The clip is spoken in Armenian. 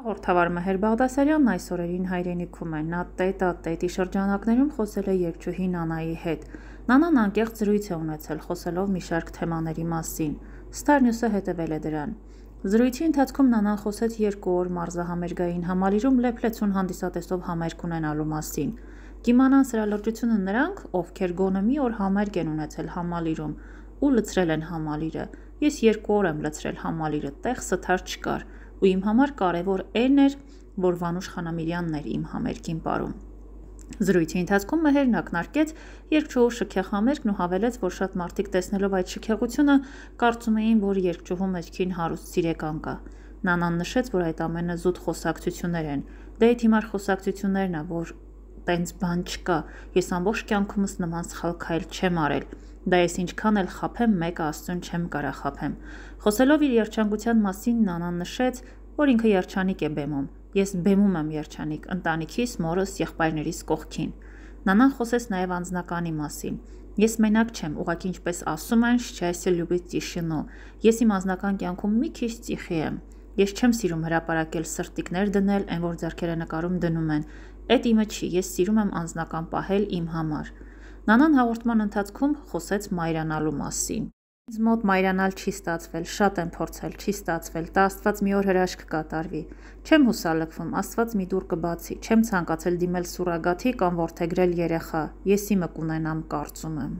Հաղորդավար Մհեր Բաղդասարյանն այս օրերին հայրենիքում է։ Նա Տետա Տետի շրջանակներում խոսել է երգչուհին Անայի հետ։ Նանան անկեղծ զրույց է ունեցել, խոսելով մի շարք թեմաների մասին։ Star News-ը հետևել է դրան։ Զրույցի ընթացքում Նանան խոսեց երկու օր մարզահամերգային համալիրում լեփլեցուն հանդիսատեսով համերգ ունենալու մասին։ Կիմանան սրա լրջությունը նրանք, ովքեր գոնը մի օր համերգ են ունեցել համալիրում ու լցրել են համալիրը։ Ես երկու օր եմ լցրել համալիրը, տեղ սթար չկար ու իմ համար կարևոր էն էր, որ Վանուշ Խանամիրյանն էր իմ համերգին ապարում։ Զրույցի ընթացքում Մհերն ակնարկեց երկչուհու շքեղ համերգն ու հավելեց, որ շատ մարդիկ տեսնելով այդ շքեղությունը կարծում էին, որ երկչուհու մեջքին հարուստ սիրեկան կա։ Նանան նշեց, որ այդ ամենը զուտ խոսակցություններ են։ Դե այդ հիմար խոսակցություններն է, որ տենց բան չկա։ Ես ամբողջ կյանքումս նման սխալ քայլ չեմ արել։ Դա ես ինչքան էլ խափեմ, մեկը աստծուն չեմ կարա խափեմ։ Խոսելով իր երջանկության մասին նանան նշեց, որ ինքը երջանիկ է բեմում։ Ես բեմում եմ երջանիկ, ընտանիքիս, մորս, եղբայրներիս կողքին։ Նանան խոսեց նաև անձնականի մասին։ Ես մենակ չեմ, ուղղակի ինչպես ասում են, շչայսը լյուբի ծիշնո։ Ես իմ անձնական կյանքում մի քիչ ծիխի եմ։ Ես չեմ սիրում հրաապարակել սրտիկներ դնել, այն որ ձերքերանկարում դնում են։ Էդ իմը չի, ես սիրում եմ անձնական պահել իմ համար։ Նանան հաղորդման ընթացքում խոսեց մայրանալու մասին։ Ինձ մոտ մայրանալ չի ստացվել, շատ եմ փորձել, չի ստացվել, դա Աստված մի օր հրաշք կատարվի։ Չեմ հուսալքվում, Աստված մի դուր կբացի, չեմ ցանկացել դիմել սուրագաթի կամ ворթեգրել երեխա։ Ես իմը կունենամ, կարծում եմ։